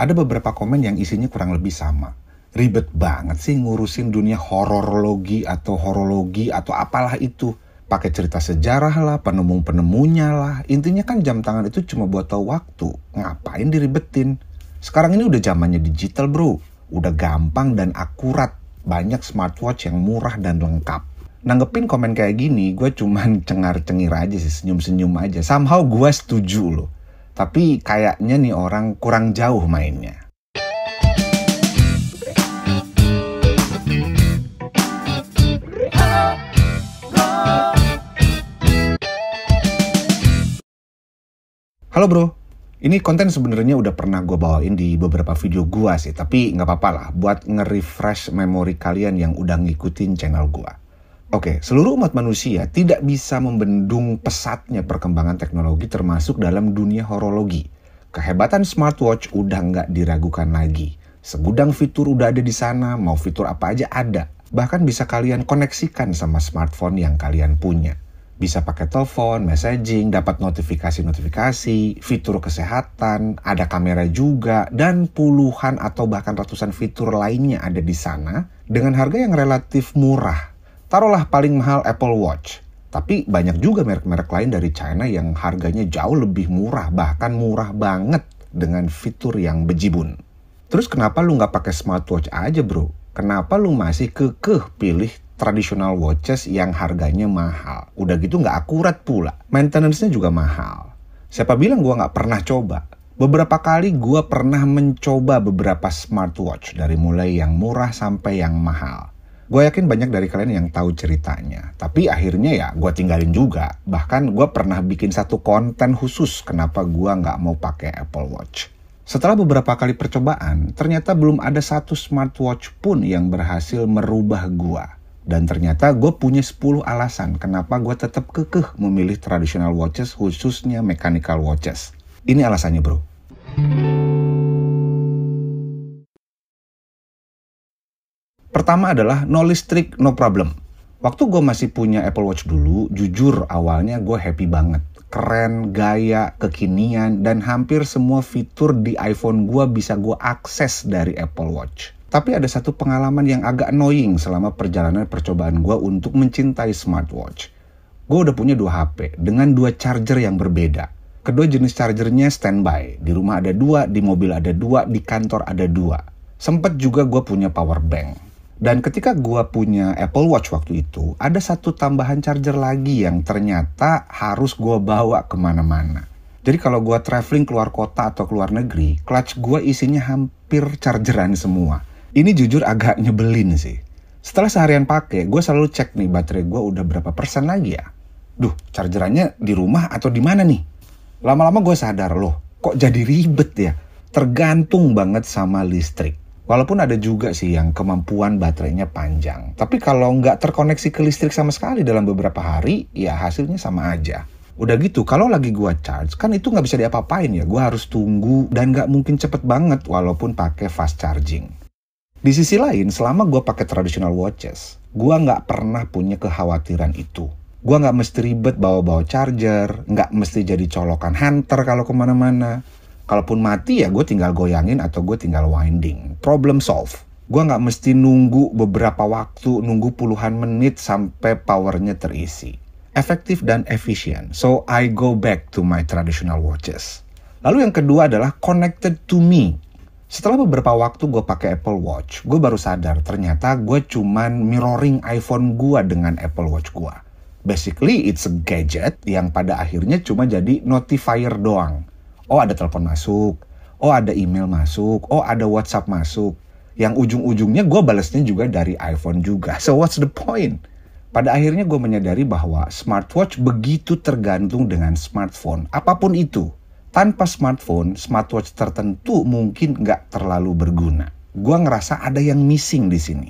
Ada beberapa komen yang isinya kurang lebih sama. Ribet banget sih ngurusin dunia horologi atau horologi atau apalah itu. Pakai cerita sejarah lah, penemu-penemunya lah. Intinya kan jam tangan itu cuma buat tahu waktu. Ngapain diribetin? Sekarang ini udah zamannya digital bro. Udah gampang dan akurat. Banyak smartwatch yang murah dan lengkap nanggepin komen kayak gini, gue cuman cengar-cengir aja sih, senyum-senyum aja. Somehow gue setuju loh. Tapi kayaknya nih orang kurang jauh mainnya. Halo bro, ini konten sebenarnya udah pernah gue bawain di beberapa video gue sih, tapi nggak apa-apa lah buat nge-refresh memori kalian yang udah ngikutin channel gue. Oke, okay, seluruh umat manusia tidak bisa membendung pesatnya perkembangan teknologi termasuk dalam dunia horologi. Kehebatan smartwatch udah nggak diragukan lagi. Segudang fitur udah ada di sana, mau fitur apa aja ada. Bahkan bisa kalian koneksikan sama smartphone yang kalian punya. Bisa pakai telepon, messaging, dapat notifikasi-notifikasi, fitur kesehatan, ada kamera juga, dan puluhan atau bahkan ratusan fitur lainnya ada di sana dengan harga yang relatif murah Taruhlah paling mahal Apple Watch. Tapi banyak juga merek-merek lain dari China yang harganya jauh lebih murah, bahkan murah banget dengan fitur yang bejibun. Terus kenapa lu nggak pakai smartwatch aja bro? Kenapa lu masih kekeh pilih traditional watches yang harganya mahal? Udah gitu nggak akurat pula. Maintenance-nya juga mahal. Siapa bilang gua nggak pernah coba? Beberapa kali gua pernah mencoba beberapa smartwatch dari mulai yang murah sampai yang mahal Gue yakin banyak dari kalian yang tahu ceritanya. Tapi akhirnya ya gue tinggalin juga. Bahkan gue pernah bikin satu konten khusus kenapa gue nggak mau pakai Apple Watch. Setelah beberapa kali percobaan, ternyata belum ada satu smartwatch pun yang berhasil merubah gue. Dan ternyata gue punya 10 alasan kenapa gue tetap kekeh memilih traditional watches khususnya mechanical watches. Ini alasannya bro. Pertama adalah no listrik, no problem. Waktu gue masih punya Apple Watch dulu, jujur awalnya gue happy banget. Keren, gaya, kekinian, dan hampir semua fitur di iPhone gue bisa gue akses dari Apple Watch. Tapi ada satu pengalaman yang agak annoying selama perjalanan percobaan gue untuk mencintai smartwatch. Gue udah punya dua HP dengan dua charger yang berbeda. Kedua jenis chargernya standby. Di rumah ada dua, di mobil ada dua, di kantor ada dua. Sempet juga gue punya power bank. Dan ketika gua punya Apple Watch waktu itu, ada satu tambahan charger lagi yang ternyata harus gua bawa kemana-mana. Jadi kalau gua traveling keluar kota atau keluar negeri, clutch gua isinya hampir chargeran semua. Ini jujur agak nyebelin sih. Setelah seharian pakai, gue selalu cek nih baterai gue udah berapa persen lagi ya. Duh, chargerannya di rumah atau di mana nih? Lama-lama gue sadar loh, kok jadi ribet ya? Tergantung banget sama listrik. Walaupun ada juga sih yang kemampuan baterainya panjang. Tapi kalau nggak terkoneksi ke listrik sama sekali dalam beberapa hari, ya hasilnya sama aja. Udah gitu, kalau lagi gua charge, kan itu nggak bisa diapa-apain ya. Gua harus tunggu dan nggak mungkin cepet banget walaupun pakai fast charging. Di sisi lain, selama gua pakai traditional watches, gua nggak pernah punya kekhawatiran itu. Gua nggak mesti ribet bawa-bawa charger, nggak mesti jadi colokan hunter kalau kemana-mana Kalaupun mati ya gue tinggal goyangin atau gue tinggal winding. Problem solve. Gue nggak mesti nunggu beberapa waktu, nunggu puluhan menit sampai powernya terisi. Efektif dan efisien. So I go back to my traditional watches. Lalu yang kedua adalah connected to me. Setelah beberapa waktu gue pakai Apple Watch, gue baru sadar ternyata gue cuman mirroring iPhone gue dengan Apple Watch gue. Basically, it's a gadget yang pada akhirnya cuma jadi notifier doang. Oh ada telepon masuk, oh ada email masuk, oh ada WhatsApp masuk. Yang ujung-ujungnya gue balesnya juga dari iPhone juga. So what's the point? Pada akhirnya gue menyadari bahwa smartwatch begitu tergantung dengan smartphone. Apapun itu, tanpa smartphone, smartwatch tertentu mungkin nggak terlalu berguna. Gue ngerasa ada yang missing di sini.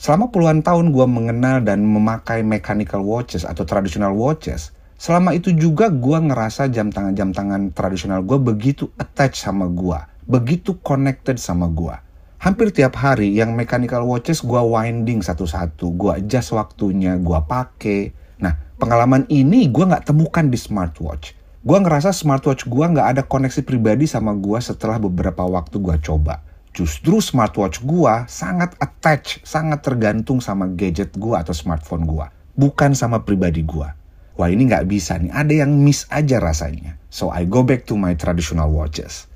Selama puluhan tahun gue mengenal dan memakai mechanical watches atau traditional watches, Selama itu juga gue ngerasa jam tangan-jam tangan tradisional gue begitu attach sama gue. Begitu connected sama gue. Hampir tiap hari yang mechanical watches gue winding satu-satu. Gue adjust waktunya, gue pake. Nah pengalaman ini gue nggak temukan di smartwatch. Gue ngerasa smartwatch gue nggak ada koneksi pribadi sama gue setelah beberapa waktu gue coba. Justru smartwatch gue sangat attach sangat tergantung sama gadget gue atau smartphone gue. Bukan sama pribadi gue wah ini nggak bisa nih, ada yang miss aja rasanya. So I go back to my traditional watches.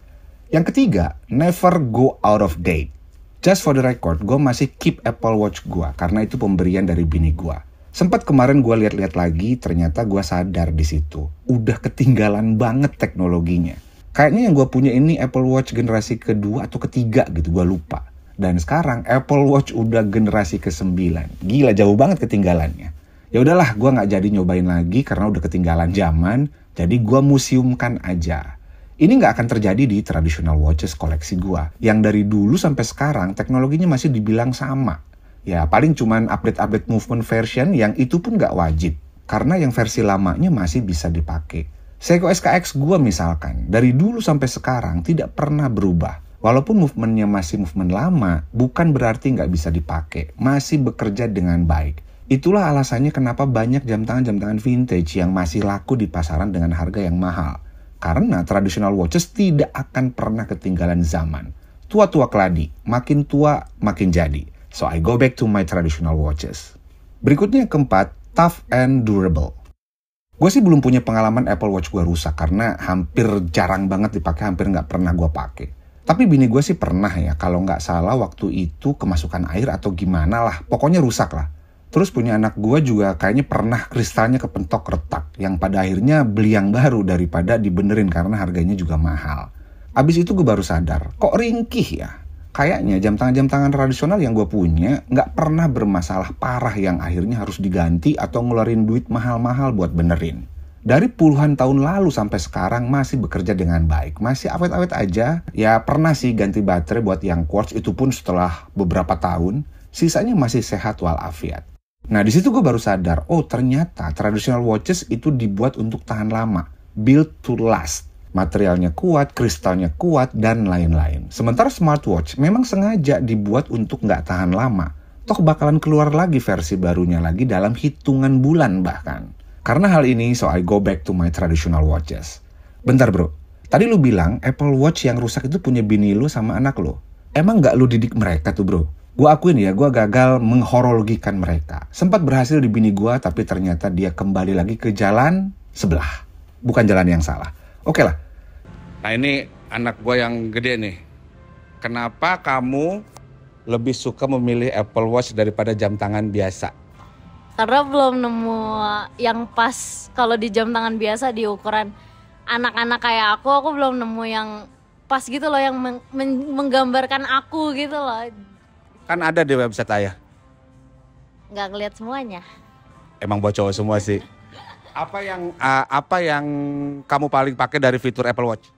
Yang ketiga, never go out of date. Just for the record, gue masih keep Apple Watch gue karena itu pemberian dari bini gue. Sempat kemarin gue lihat-lihat lagi, ternyata gue sadar di situ. Udah ketinggalan banget teknologinya. Kayaknya yang gue punya ini Apple Watch generasi kedua atau ketiga gitu, gue lupa. Dan sekarang Apple Watch udah generasi ke-9. Gila, jauh banget ketinggalannya ya udahlah gue nggak jadi nyobain lagi karena udah ketinggalan zaman jadi gue museumkan aja ini nggak akan terjadi di traditional watches koleksi gue yang dari dulu sampai sekarang teknologinya masih dibilang sama ya paling cuman update-update movement version yang itu pun nggak wajib karena yang versi lamanya masih bisa dipakai Seiko SKX gue misalkan dari dulu sampai sekarang tidak pernah berubah Walaupun movementnya masih movement lama, bukan berarti nggak bisa dipakai, masih bekerja dengan baik. Itulah alasannya kenapa banyak jam tangan-jam tangan vintage yang masih laku di pasaran dengan harga yang mahal. Karena traditional watches tidak akan pernah ketinggalan zaman. Tua-tua keladi, makin tua makin jadi. So I go back to my traditional watches. Berikutnya yang keempat, tough and durable. Gue sih belum punya pengalaman Apple Watch gue rusak karena hampir jarang banget dipakai, hampir nggak pernah gue pakai. Tapi bini gue sih pernah ya, kalau nggak salah waktu itu kemasukan air atau gimana lah, pokoknya rusak lah. Terus punya anak gue juga kayaknya pernah kristalnya kepentok retak yang pada akhirnya beli yang baru daripada dibenerin karena harganya juga mahal. Abis itu gue baru sadar, kok ringkih ya? Kayaknya jam tangan-jam tangan tradisional yang gue punya nggak pernah bermasalah parah yang akhirnya harus diganti atau ngeluarin duit mahal-mahal buat benerin. Dari puluhan tahun lalu sampai sekarang masih bekerja dengan baik, masih awet-awet aja. Ya pernah sih ganti baterai buat yang quartz itu pun setelah beberapa tahun, sisanya masih sehat walafiat. Nah di situ gue baru sadar, oh ternyata traditional watches itu dibuat untuk tahan lama, built to last. Materialnya kuat, kristalnya kuat, dan lain-lain. Sementara smartwatch memang sengaja dibuat untuk nggak tahan lama. Toh bakalan keluar lagi versi barunya lagi dalam hitungan bulan bahkan. Karena hal ini, so I go back to my traditional watches. Bentar bro, tadi lu bilang Apple Watch yang rusak itu punya bini lu sama anak lu. Emang nggak lu didik mereka tuh bro? Gue akuin ya, gue gagal menghorologikan mereka. Sempat berhasil di bini gue, tapi ternyata dia kembali lagi ke jalan sebelah. Bukan jalan yang salah. Oke okay lah. Nah ini anak gue yang gede nih. Kenapa kamu lebih suka memilih Apple Watch daripada jam tangan biasa? Karena belum nemu yang pas kalau di jam tangan biasa di ukuran anak-anak kayak aku, aku belum nemu yang pas gitu loh yang menggambarkan aku gitu loh Kan ada di website ayah. Nggak ngeliat semuanya. Emang buat cowok semua sih. apa yang uh, apa yang kamu paling pakai dari fitur Apple Watch?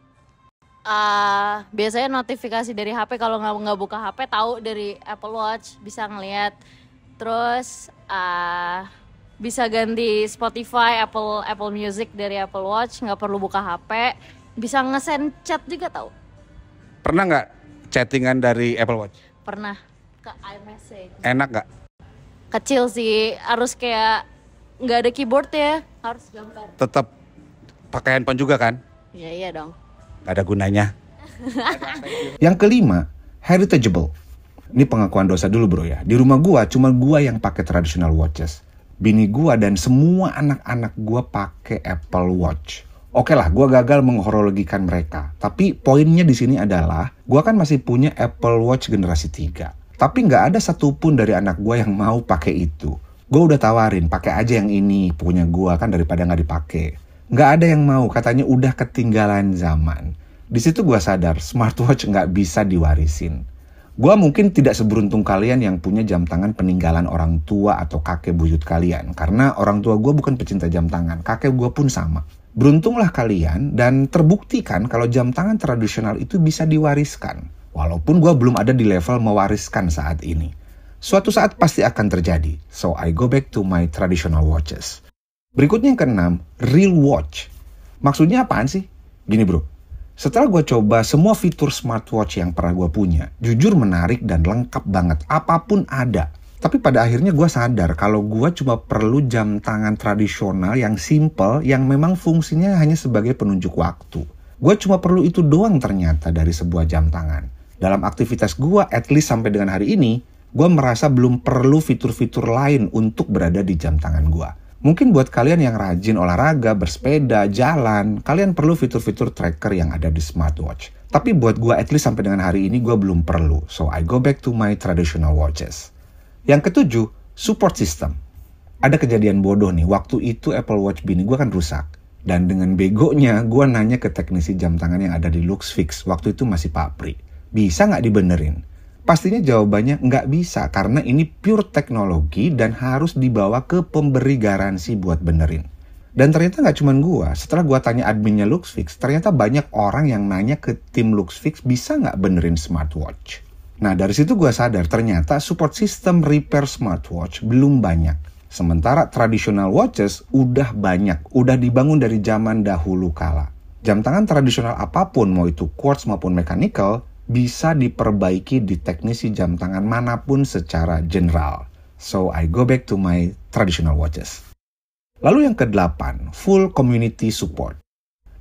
Uh, biasanya notifikasi dari HP kalau nggak nggak buka HP tahu dari Apple Watch bisa ngeliat. Terus uh, bisa ganti Spotify, Apple Apple Music dari Apple Watch, nggak perlu buka HP, bisa ngesen chat juga tahu. Pernah nggak chattingan dari Apple Watch? Pernah ke iMessage. Enak gak? Kecil sih, harus kayak nggak ada keyboard ya, harus gambar. Tetap pakai handphone juga kan? Iya iya dong. Gak ada gunanya. yang kelima, heritageable. Ini pengakuan dosa dulu bro ya. Di rumah gua cuma gua yang pakai traditional watches. Bini gua dan semua anak-anak gua pakai Apple Watch. Oke okay lah, gue gagal menghorologikan mereka. Tapi poinnya di sini adalah, gue kan masih punya Apple Watch generasi 3. Tapi nggak ada satupun dari anak gue yang mau pakai itu. Gue udah tawarin, pakai aja yang ini, punya gue kan daripada nggak dipakai. Nggak ada yang mau, katanya udah ketinggalan zaman. Di situ gue sadar, smartwatch nggak bisa diwarisin. Gue mungkin tidak seberuntung kalian yang punya jam tangan peninggalan orang tua atau kakek buyut kalian. Karena orang tua gue bukan pecinta jam tangan, kakek gue pun sama. Beruntunglah kalian dan terbuktikan kalau jam tangan tradisional itu bisa diwariskan. Walaupun gue belum ada di level mewariskan saat ini. Suatu saat pasti akan terjadi, so I go back to my traditional watches. Berikutnya yang keenam, real watch. Maksudnya apaan sih? Gini bro, setelah gue coba semua fitur smartwatch yang pernah gue punya, jujur menarik dan lengkap banget, apapun ada. Tapi pada akhirnya gue sadar kalau gue cuma perlu jam tangan tradisional yang simple, yang memang fungsinya hanya sebagai penunjuk waktu. Gue cuma perlu itu doang ternyata dari sebuah jam tangan dalam aktivitas gue at least sampai dengan hari ini, gue merasa belum perlu fitur-fitur lain untuk berada di jam tangan gue. Mungkin buat kalian yang rajin olahraga, bersepeda, jalan, kalian perlu fitur-fitur tracker yang ada di smartwatch. Tapi buat gue at least sampai dengan hari ini gue belum perlu, so I go back to my traditional watches. Yang ketujuh, support system. Ada kejadian bodoh nih, waktu itu Apple Watch bini gue kan rusak. Dan dengan begonya, gue nanya ke teknisi jam tangan yang ada di Luxfix, waktu itu masih Pak Pri bisa nggak dibenerin? Pastinya jawabannya nggak bisa karena ini pure teknologi dan harus dibawa ke pemberi garansi buat benerin. Dan ternyata nggak cuma gua, setelah gua tanya adminnya Luxfix, ternyata banyak orang yang nanya ke tim Luxfix bisa nggak benerin smartwatch. Nah dari situ gua sadar ternyata support system repair smartwatch belum banyak. Sementara traditional watches udah banyak, udah dibangun dari zaman dahulu kala. Jam tangan tradisional apapun, mau itu quartz maupun mechanical, bisa diperbaiki di teknisi jam tangan manapun secara general. So I go back to my traditional watches. Lalu yang kedelapan, full community support.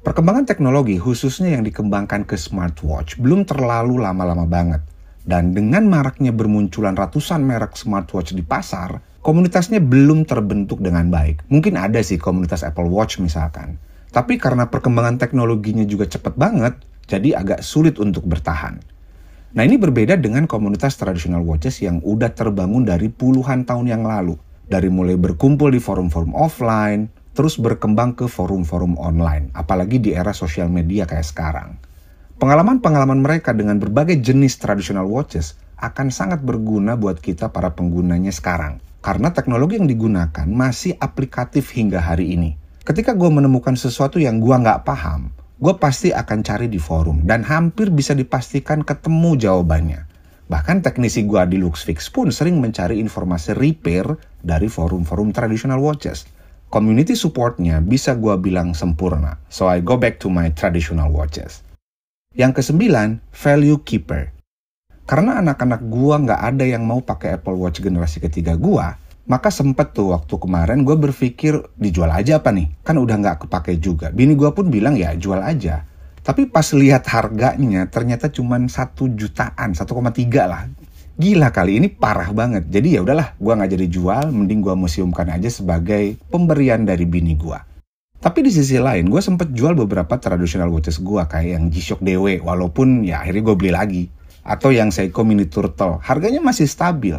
Perkembangan teknologi khususnya yang dikembangkan ke smartwatch belum terlalu lama-lama banget. Dan dengan maraknya bermunculan ratusan merek smartwatch di pasar, komunitasnya belum terbentuk dengan baik. Mungkin ada sih komunitas Apple Watch misalkan. Tapi karena perkembangan teknologinya juga cepat banget, jadi agak sulit untuk bertahan. Nah ini berbeda dengan komunitas tradisional watches yang udah terbangun dari puluhan tahun yang lalu. Dari mulai berkumpul di forum-forum offline, terus berkembang ke forum-forum online, apalagi di era sosial media kayak sekarang. Pengalaman-pengalaman mereka dengan berbagai jenis tradisional watches akan sangat berguna buat kita para penggunanya sekarang. Karena teknologi yang digunakan masih aplikatif hingga hari ini. Ketika gue menemukan sesuatu yang gue nggak paham, gue pasti akan cari di forum dan hampir bisa dipastikan ketemu jawabannya. Bahkan teknisi gue di LuxFix pun sering mencari informasi repair dari forum-forum traditional watches. Community supportnya bisa gue bilang sempurna, so I go back to my traditional watches. Yang kesembilan, value keeper. Karena anak-anak gue nggak ada yang mau pakai Apple Watch generasi ketiga gue. Maka sempet tuh waktu kemarin gue berpikir dijual aja apa nih? Kan udah nggak kepake juga. Bini gue pun bilang ya jual aja. Tapi pas lihat harganya ternyata cuma satu jutaan, 1,3 lah. Gila kali ini parah banget. Jadi ya udahlah, gue nggak jadi jual, mending gue museumkan aja sebagai pemberian dari bini gue. Tapi di sisi lain, gue sempet jual beberapa tradisional watches gue kayak yang G-Shock DW, walaupun ya akhirnya gue beli lagi. Atau yang Seiko Mini Turtle, harganya masih stabil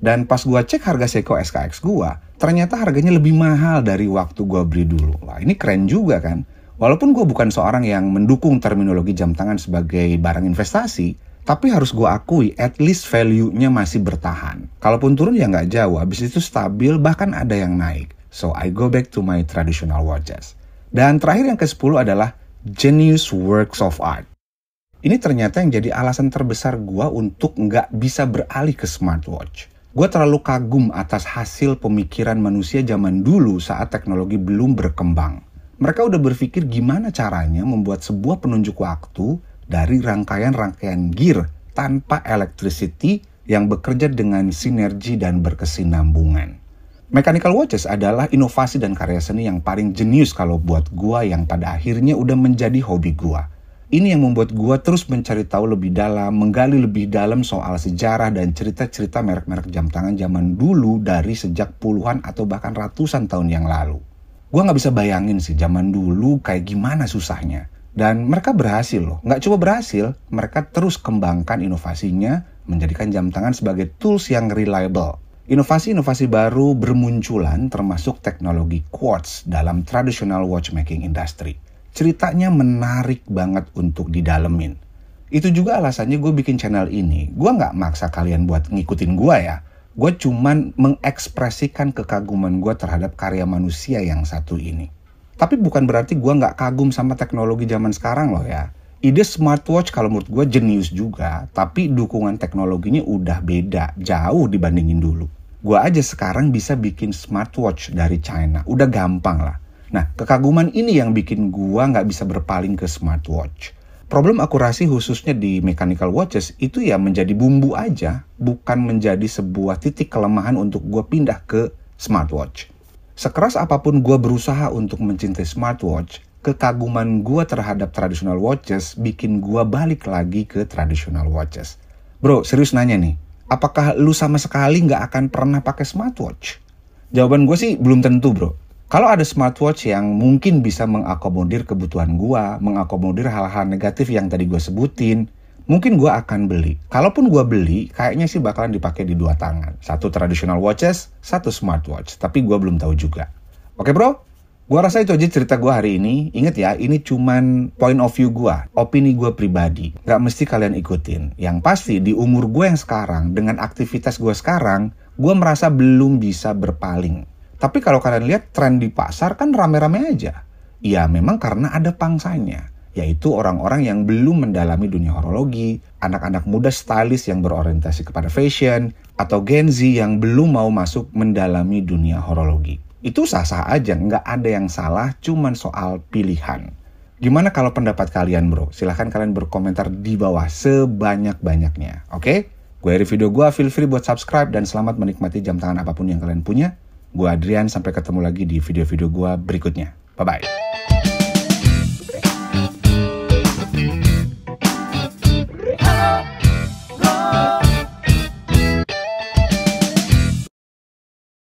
dan pas gua cek harga Seiko SKX gua, ternyata harganya lebih mahal dari waktu gua beli dulu. Wah, ini keren juga kan? Walaupun gua bukan seorang yang mendukung terminologi jam tangan sebagai barang investasi, tapi harus gue akui at least value-nya masih bertahan. Kalaupun turun ya nggak jauh, habis itu stabil bahkan ada yang naik. So I go back to my traditional watches. Dan terakhir yang ke-10 adalah genius works of art. Ini ternyata yang jadi alasan terbesar gue untuk nggak bisa beralih ke smartwatch Gue terlalu kagum atas hasil pemikiran manusia zaman dulu saat teknologi belum berkembang. Mereka udah berpikir gimana caranya membuat sebuah penunjuk waktu dari rangkaian-rangkaian gear tanpa electricity yang bekerja dengan sinergi dan berkesinambungan. Mechanical watches adalah inovasi dan karya seni yang paling jenius kalau buat gua yang pada akhirnya udah menjadi hobi gua. Ini yang membuat gue terus mencari tahu lebih dalam, menggali lebih dalam soal sejarah dan cerita-cerita merek-merek jam tangan zaman dulu dari sejak puluhan atau bahkan ratusan tahun yang lalu. Gue gak bisa bayangin sih zaman dulu kayak gimana susahnya. Dan mereka berhasil loh, gak coba berhasil, mereka terus kembangkan inovasinya, menjadikan jam tangan sebagai tools yang reliable. Inovasi-inovasi baru bermunculan termasuk teknologi quartz dalam traditional watchmaking industry ceritanya menarik banget untuk didalemin. Itu juga alasannya gue bikin channel ini. Gue gak maksa kalian buat ngikutin gue ya. Gue cuman mengekspresikan kekaguman gue terhadap karya manusia yang satu ini. Tapi bukan berarti gue gak kagum sama teknologi zaman sekarang loh ya. Ide smartwatch kalau menurut gue jenius juga, tapi dukungan teknologinya udah beda, jauh dibandingin dulu. Gue aja sekarang bisa bikin smartwatch dari China, udah gampang lah Nah, kekaguman ini yang bikin gua nggak bisa berpaling ke smartwatch. Problem akurasi khususnya di mechanical watches itu ya menjadi bumbu aja, bukan menjadi sebuah titik kelemahan untuk gua pindah ke smartwatch. Sekeras apapun gua berusaha untuk mencintai smartwatch, kekaguman gua terhadap traditional watches bikin gua balik lagi ke traditional watches. Bro, serius nanya nih, apakah lu sama sekali nggak akan pernah pakai smartwatch? Jawaban gue sih belum tentu bro. Kalau ada smartwatch yang mungkin bisa mengakomodir kebutuhan gua, mengakomodir hal-hal negatif yang tadi gua sebutin, mungkin gua akan beli. Kalaupun gua beli, kayaknya sih bakalan dipakai di dua tangan. Satu traditional watches, satu smartwatch. Tapi gua belum tahu juga. Oke bro, Gua rasa itu aja cerita gua hari ini. Ingat ya, ini cuman point of view gua, opini gua pribadi. Gak mesti kalian ikutin. Yang pasti di umur gua yang sekarang, dengan aktivitas gua sekarang, gua merasa belum bisa berpaling. Tapi kalau kalian lihat tren di pasar kan rame-rame aja. Ya memang karena ada pangsanya, yaitu orang-orang yang belum mendalami dunia horologi, anak-anak muda stylish yang berorientasi kepada fashion, atau Gen Z yang belum mau masuk mendalami dunia horologi. Itu sah-sah aja, nggak ada yang salah, cuman soal pilihan. Gimana kalau pendapat kalian bro? Silahkan kalian berkomentar di bawah sebanyak-banyaknya, oke? Okay? Gue review video gue, feel free buat subscribe dan selamat menikmati jam tangan apapun yang kalian punya. Gue Adrian, sampai ketemu lagi di video-video gue berikutnya. Bye-bye.